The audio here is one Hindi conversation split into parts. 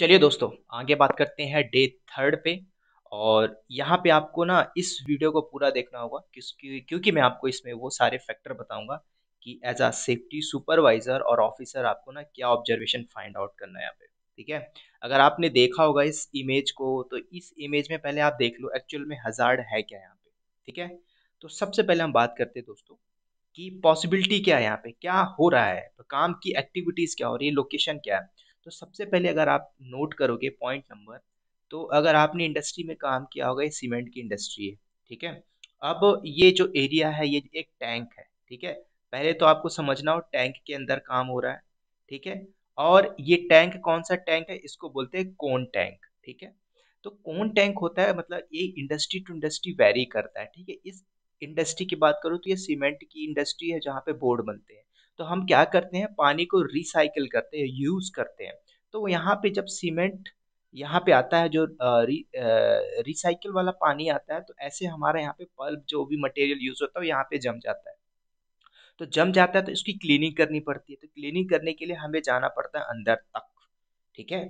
चलिए दोस्तों आगे बात करते हैं डे थर्ड पे और यहाँ पे आपको ना इस वीडियो को पूरा देखना होगा क्योंकि मैं आपको इसमें वो सारे फैक्टर बताऊंगा कि एज आ सेफ्टी सुपरवाइजर और ऑफिसर आपको ना क्या ऑब्जर्वेशन फाइंड आउट करना है यहाँ पे ठीक है अगर आपने देखा होगा इस इमेज को तो इस इमेज में पहले आप देख लो एक्चुअल में हजार्ड है क्या यहाँ पे ठीक है तो सबसे पहले हम बात करते हैं दोस्तों की पॉसिबिलिटी क्या है यहाँ पे क्या हो रहा है तो काम की एक्टिविटीज़ क्या हो रही है लोकेशन क्या है तो सबसे पहले अगर आप नोट करोगे पॉइंट नंबर तो अगर आपने इंडस्ट्री में काम किया होगा ये सीमेंट की इंडस्ट्री है ठीक है अब ये जो एरिया है ये एक टैंक है ठीक है पहले तो आपको समझना हो टैंक के अंदर काम हो रहा है ठीक है और ये टैंक कौन सा टैंक है इसको बोलते हैं कौन टैंक ठीक है तो कौन टैंक होता है मतलब ये इंडस्ट्री टू इंडस्ट्री वेरी करता है ठीक है इस इंडस्ट्री की बात करूँ तो ये सीमेंट की इंडस्ट्री है जहाँ पे बोर्ड बनते हैं तो हम क्या करते हैं पानी को रिसाइकिल करते हैं यूज़ करते हैं तो यहाँ पे जब सीमेंट यहाँ पे आता है जो रिसाइकिल वाला पानी आता है तो ऐसे हमारे यहाँ पे पल्प जो भी मटेरियल यूज़ होता है यहाँ पे जम जाता है तो जम जाता है तो इसकी क्लीनिंग करनी पड़ती है तो क्लीनिंग करने के लिए हमें जाना पड़ता है अंदर तक ठीक है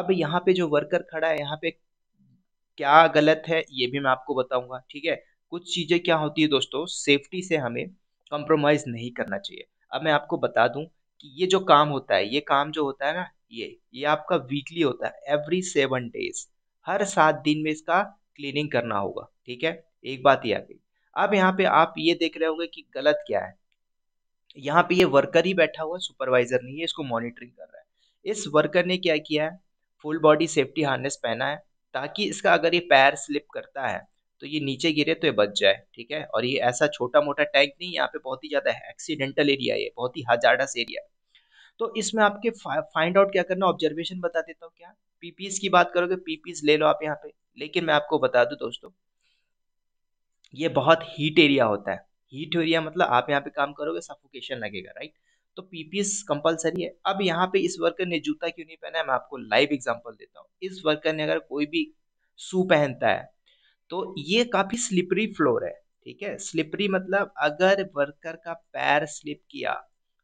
अब यहाँ पे जो वर्कर खड़ा है यहाँ पे क्या गलत है ये भी मैं आपको बताऊंगा ठीक है कुछ चीज़ें क्या होती है दोस्तों सेफ्टी से हमें कंप्रोमाइज़ नहीं करना चाहिए अब मैं आपको बता दूं कि ये जो काम होता है ये काम जो होता है ना ये ये आपका वीकली होता है एवरी सेवन डेज हर सात दिन में इसका क्लीनिंग करना होगा ठीक है एक बात ही आ गई अब यहाँ पे आप ये देख रहे होंगे कि गलत क्या है यहाँ पे ये वर्कर ही बैठा हुआ सुपरवाइजर नहीं है इसको मॉनिटरिंग कर रहा है इस वर्कर ने क्या किया है फुल बॉडी सेफ्टी हार्नेस पहना है ताकि इसका अगर ये पैर स्लिप करता है तो ये नीचे गिरे तो ये बच जाए ठीक है और ये ऐसा छोटा मोटा टैंक नहीं यहाँ पे बहुत ही ज़्यादा एक्सीडेंटल एरिया है बहुत ही हजारडस एरिया है तो इसमें आपके फाइंड आउट क्या करना ऑब्जर्वेशन बता देता हूँ क्या पीपीज की बात करोगे पीपीज ले लो आप यहाँ पे लेकिन मैं आपको बता दू दोस्तों ये बहुत हीट एरिया होता है हीट एरिया मतलब आप यहाँ पे काम करोगे सफोकेशन लगेगा राइट तो पीपीस कंपलसरी है अब यहाँ पे इस वर्कर ने जूता क्यों नहीं पहना है मैं आपको लाइव एग्जांपल देता हूँ इस वर्कर ने अगर कोई भी शू पहनता है तो ये काफ़ी स्लिपरी फ्लोर है ठीक है स्लिपरी मतलब अगर वर्कर का पैर स्लिप किया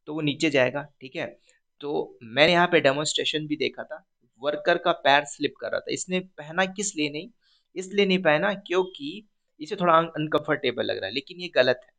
तो वो नीचे जाएगा ठीक है तो मैंने यहाँ पे डेमोन्स्ट्रेशन भी देखा था वर्कर का पैर स्लिप कर रहा था इसने पहना किस लिए नहीं इसलिए नहीं पहना क्योंकि इसे थोड़ा अनकंफर्टेबल लग रहा है लेकिन ये गलत है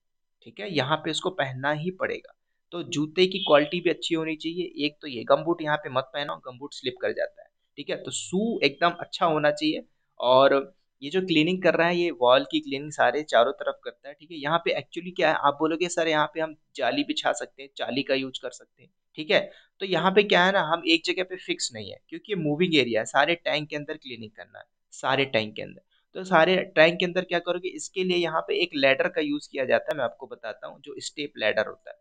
ठीक है यहाँ पे उसको पहनना ही पड़ेगा तो जूते की क्वालिटी भी अच्छी होनी चाहिए एक तो ये गमबूट यहाँ पे मत पहनो गमबूट स्लिप कर जाता है ठीक है तो शू एकदम अच्छा होना चाहिए और ये जो क्लीनिंग कर रहा है ये वॉल की क्लीनिंग सारे चारों तरफ करता है ठीक है यहाँ पे एक्चुअली क्या है आप बोलोगे सर यहाँ पे हम जाली बिछा सकते हैं जाली का यूज कर सकते हैं ठीक है तो यहाँ पे क्या है ना हम एक जगह पे फिक्स नहीं है क्योंकि मूविंग एरिया है सारे टैंक के अंदर क्लीनिंग करना है सारे टैंक के अंदर तो सारे टैंक के अंदर क्या करोगे इसके लिए यहाँ पे एक लेडर का यूज किया जाता है मैं आपको बताता हूँ जो स्टेप लेडर होता है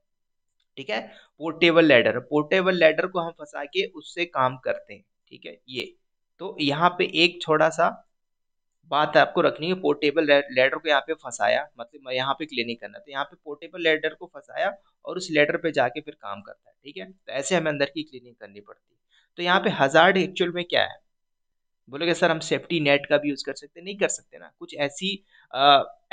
ठीक है पोर्टेबल लेडर पोर्टेबल लेडर को हम फंसा के उससे काम करते हैं ठीक है ये तो यहाँ पे एक छोटा सा बात आपको रखनी है पोर्टेबल लेडर को यहाँ पे फंसाया मतलब यहाँ पे क्लिनिक करना तो यहाँ पे पोर्टेबल लेडर को फंसाया और उस लेडर पे जाके फिर काम करता है ठीक है तो ऐसे हमें अंदर की क्लिनिंग करनी पड़ती है तो यहाँ पे हजार्ड एक्चुअल में क्या है बोलोगे सर हम सेफ्टी नेट का भी यूज़ कर सकते नहीं कर सकते ना कुछ ऐसी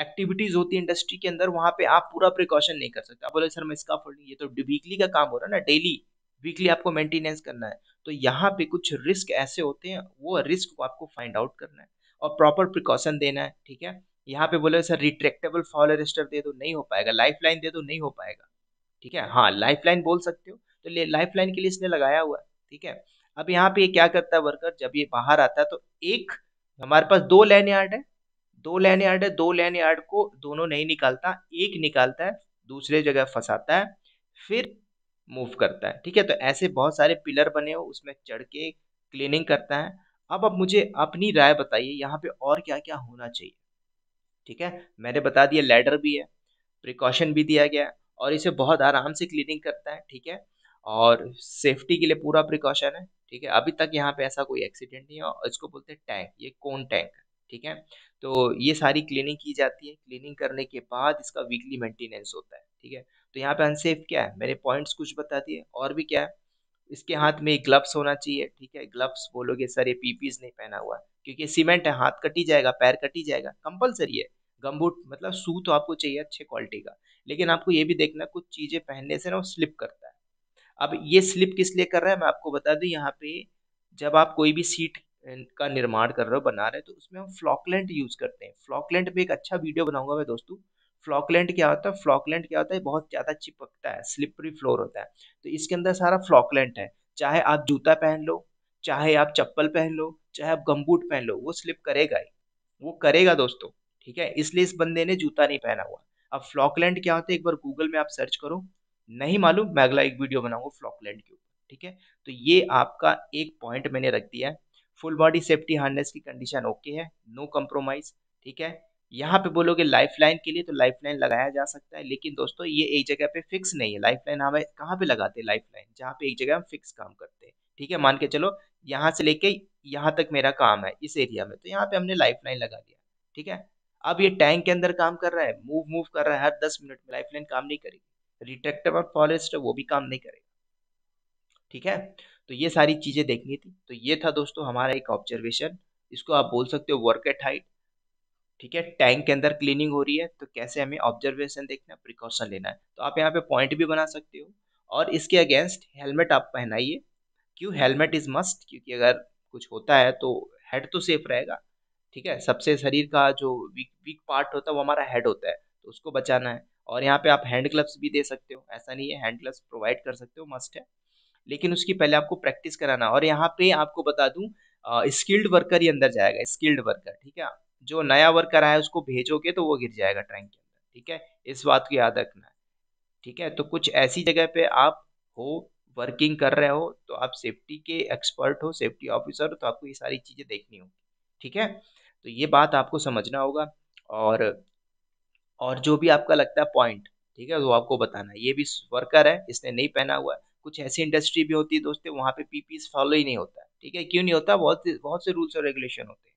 एक्टिविटीज़ होती है इंडस्ट्री के अंदर वहाँ पे आप पूरा प्रिकॉशन नहीं कर सकते आप बोले सर मैं इसका फोल्डिंग ये तो वीकली का काम हो रहा है ना डेली वीकली आपको मेंटेनेंस करना है तो यहाँ पे कुछ रिस्क ऐसे होते हैं वो रिस्क को आपको फाइंड आउट करना है और प्रॉपर प्रिकॉशन देना है ठीक है यहाँ पे बोले सर रिट्रेक्टेबल फॉल रजिस्टर दे दो नहीं हो पाएगा लाइफ लाइन दे दो नहीं हो पाएगा ठीक है हाँ लाइफ लाइन बोल सकते हो तो लाइफ लाइन के लिए इसने लगाया हुआ है ठीक है अब यहाँ पे ये क्या करता है वर्कर जब ये बाहर आता है तो एक हमारे पास दो लैन यार्ड है दो लैन यार्ड है दो लैन यार्ड को दोनों नहीं निकालता एक निकालता है दूसरे जगह फंसाता है फिर मूव करता है ठीक है तो ऐसे बहुत सारे पिलर बने हो उसमें चढ़ के क्लीनिंग करता है अब आप मुझे अपनी राय बताइए यहाँ पे और क्या क्या होना चाहिए ठीक है मैंने बता दिया लैडर भी है प्रिकॉशन भी दिया गया है और इसे बहुत आराम से क्लीनिंग करता है ठीक है और सेफ्टी के लिए पूरा प्रिकॉशन है ठीक है अभी तक यहाँ पे ऐसा कोई एक्सीडेंट नहीं है और इसको बोलते हैं टैंक ये कौन टैंक है ठीक है तो ये सारी क्लीनिंग की जाती है क्लीनिंग करने के बाद इसका वीकली मेंटेनेंस होता है ठीक है तो यहाँ पे अनसेफ क्या है मैंने पॉइंट्स कुछ बता दिए और भी क्या है इसके हाथ में ग्लव्स होना चाहिए ठीक है ग्लव्स बोलोगे सर ये पीपीज नहीं पहना हुआ क्योंकि सीमेंट है हाथ कटी जाएगा पैर कटी जाएगा कंपलसरी है गम्बूट मतलब सू तो आपको चाहिए अच्छे क्वालिटी का लेकिन आपको ये भी देखना कुछ चीज़ें पहनने से ना वो स्लिप करता है अब ये स्लिप किस लिए कर रहा है मैं आपको बता दूँ यहाँ पे जब आप कोई भी सीट का निर्माण कर रहे हो बना रहे हो तो उसमें हम फ्लॉकलेंट यूज़ करते हैं फ्लॉकलेंट पे एक अच्छा वीडियो बनाऊंगा मैं दोस्तों फ्लॉकलैंड क्या होता है फ्लॉकलैंड क्या होता है बहुत ज़्यादा चिपकता है स्लिपरी फ्लोर होता है तो इसके अंदर सारा फ्लॉकलैंड है चाहे आप जूता पहन लो चाहे आप चप्पल पहन लो चाहे आप गमबूट पहन लो वो स्लिप करेगा ही वो करेगा दोस्तों ठीक है इसलिए इस बंदे ने जूता नहीं पहना हुआ अब फ्लॉकलैंड क्या होता है एक बार गूगल में आप सर्च करो नहीं मालूम मैं अगला एक वीडियो बनाऊंगा फ्लॉकलैंड के ऊपर ठीक है तो ये आपका एक पॉइंट मैंने रख दिया है फुल बॉडी सेफ्टी हार्नेस की कंडीशन ओके है नो कम्प्रोमाइज ठीक है यहाँ पे बोलोगे लाइफलाइन के लिए तो लाइफलाइन लगाया जा सकता है लेकिन दोस्तों ये एक जगह पे फिक्स नहीं है लाइफलाइन हमें कहाँ पे लगाते हैं लाइफलाइन जहाँ पे एक जगह हम फिक्स काम करते हैं ठीक है मान के चलो यहाँ से लेके यहाँ तक मेरा काम है इस एरिया में तो यहाँ पे हमने लाइफलाइन लगा दिया ठीक है अब ये टैंक के अंदर काम कर रहा है मूव मूव कर रहा है हर दस मिनट में लाइन काम नहीं करेगी रिट्रेक्टर और फॉरेस्ट वो भी काम नहीं करेगा ठीक है तो ये सारी चीजें देखनी थी तो ये था दोस्तों हमारा एक ऑब्जर्वेशन इसको आप बोल सकते हो वर्क एट हाइट ठीक है टैंक के अंदर क्लीनिंग हो रही है तो कैसे हमें ऑब्जर्वेशन देखना है प्रिकॉशन लेना है तो आप यहाँ पे पॉइंट भी बना सकते हो और इसके अगेंस्ट हेलमेट आप पहनाइए क्यों हेलमेट इज़ मस्ट क्योंकि अगर कुछ होता है तो हेड तो सेफ रहेगा ठीक है सबसे शरीर का जो वीक वीक पार्ट होता है वो हमारा हेड होता है तो उसको बचाना है और यहाँ पे आप हैंड ग्लव्स भी दे सकते हो ऐसा नहीं है हैंड ग्लव्स प्रोवाइड कर सकते हो मस्ट है लेकिन उसकी पहले आपको प्रैक्टिस कराना और यहाँ पे आपको बता दूँ स्किल्ड वर्कर ही अंदर जाएगा स्किल्ड वर्कर ठीक है जो नया वर्कर आया है उसको भेजोगे तो वो गिर जाएगा ट्रैंक के अंदर ठीक है इस बात को याद रखना है ठीक है तो कुछ ऐसी जगह पे आप हो वर्किंग कर रहे हो तो आप सेफ्टी के एक्सपर्ट हो सेफ्टी ऑफिसर हो तो आपको ये सारी चीज़ें देखनी होगी ठीक है तो ये बात आपको समझना होगा और और जो भी आपका लगता है पॉइंट ठीक है वो आपको बताना है ये भी वर्कर है इसने नहीं पहना हुआ है कुछ ऐसी इंडस्ट्री भी होती है दोस्तों वहाँ पे पीपीस फॉलो ही नहीं होता ठीक है क्यों नहीं होता बहुत बहुत से रूल्स और रेगुलेशन होते हैं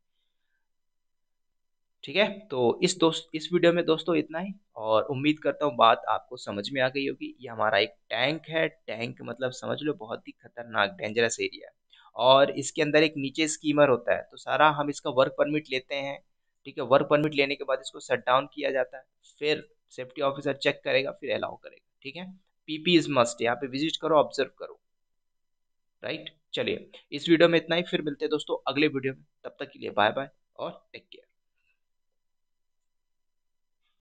ठीक है तो इस दोस्त इस वीडियो में दोस्तों इतना ही और उम्मीद करता हूँ बात आपको समझ में आ गई होगी ये हमारा एक टैंक है टैंक मतलब समझ लो बहुत ही खतरनाक डेंजरस एरिया है और इसके अंदर एक नीचे स्कीमर होता है तो सारा हम इसका वर्क परमिट लेते हैं ठीक है वर्क परमिट लेने के बाद इसको शट डाउन किया जाता है फिर सेफ्टी ऑफिसर चेक करेगा फिर अलाउ करेगा ठीक है पीपी इज मस्ट यहाँ पे विजिट करो ऑब्जर्व करो राइट चलिए इस वीडियो में इतना ही फिर मिलते हैं दोस्तों अगले वीडियो में तब तक के लिए बाय बाय और टेक केयर